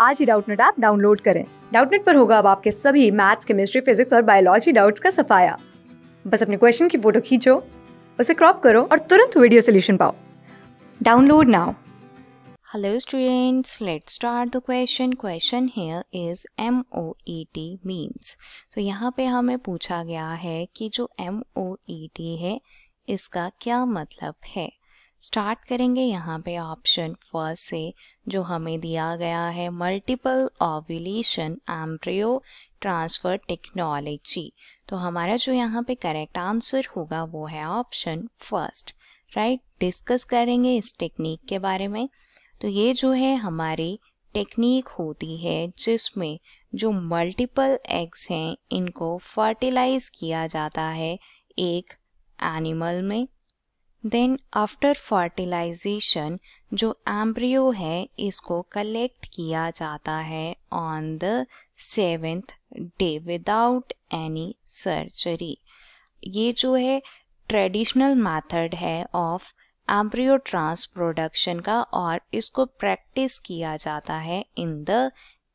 आज ही Doubtnut app download करें डाउटनेट पर होगा अब आपके सभी मैथ्स केमिस्ट्री फिजिक्स और बायोलॉजी डाउट्स का सफाया बस अपने क्वेश्चन की फोटो खींचो उसे क्रॉप करो और तुरंत वीडियो सोल्यूशन पाओ download now hello students let start the question question here is M O E T means तो यहाँ पे हमें पूछा गया है कि जो एम ओ ई टी है इसका क्या मतलब है स्टार्ट करेंगे यहाँ पे ऑप्शन फर्स्ट से जो हमें दिया गया है multiple ovulation embryo transfer technology तो हमारा जो यहाँ पे करेक्ट आंसर होगा वो है ऑप्शन फर्स्ट राइट डिस्कस करेंगे इस टेक्निक के बारे में तो ये जो है हमारी टेक्निक होती है जिसमें जो मल्टीपल एग्स हैं इनको फर्टिलाइज किया जाता है एक एनिमल में देन आफ्टर फर्टिलाइजेशन जो एम्ब्रियो है इसको कलेक्ट किया जाता है on the seventh day without any surgery ये जो है ट्रेडिशनल मेथड है ऑफ एम्ब्रियो ट्रांस प्रोडक्शन का और इसको प्रैक्टिस किया जाता है इन द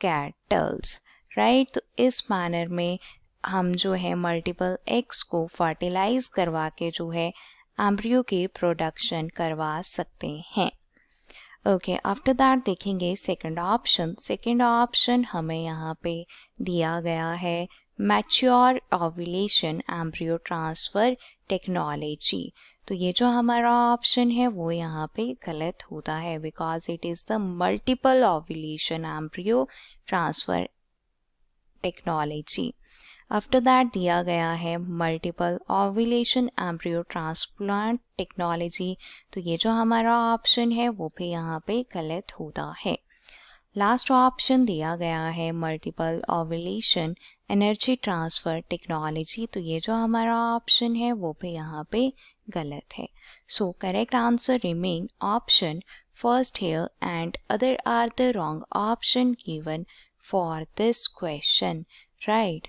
कैटल्स राइट तो इस मैनर में हम जो है मल्टीपल एग्स को फर्टिलाइज करवा के जो है एम्ब्रियो के प्रोडक्शन करवा सकते हैं ओके आफ्टर दैट देखेंगे सेकंड ऑप्शन सेकंड ऑप्शन हमें यहाँ पे दिया गया है mature ovulation embryo transfer technology तो ये जो हमारा ऑप्शन है वो यहाँ पे गलत होता है because it is the multiple ovulation embryo transfer technology after that दिया गया है multiple ovulation embryo transplant technology तो ये जो हमारा ऑप्शन है वो भी यहाँ पे गलत होता है लास्ट ऑप्शन दिया गया है multiple ovulation energy transfer technology तो ये जो हमारा ऑप्शन है वो भी यहाँ पे गलत है so correct answer remain option first here and other are the wrong option given for this question right